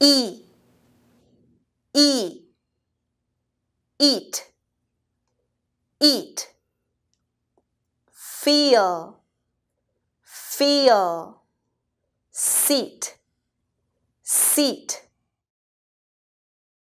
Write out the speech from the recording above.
e e eat eat feel feel seat seat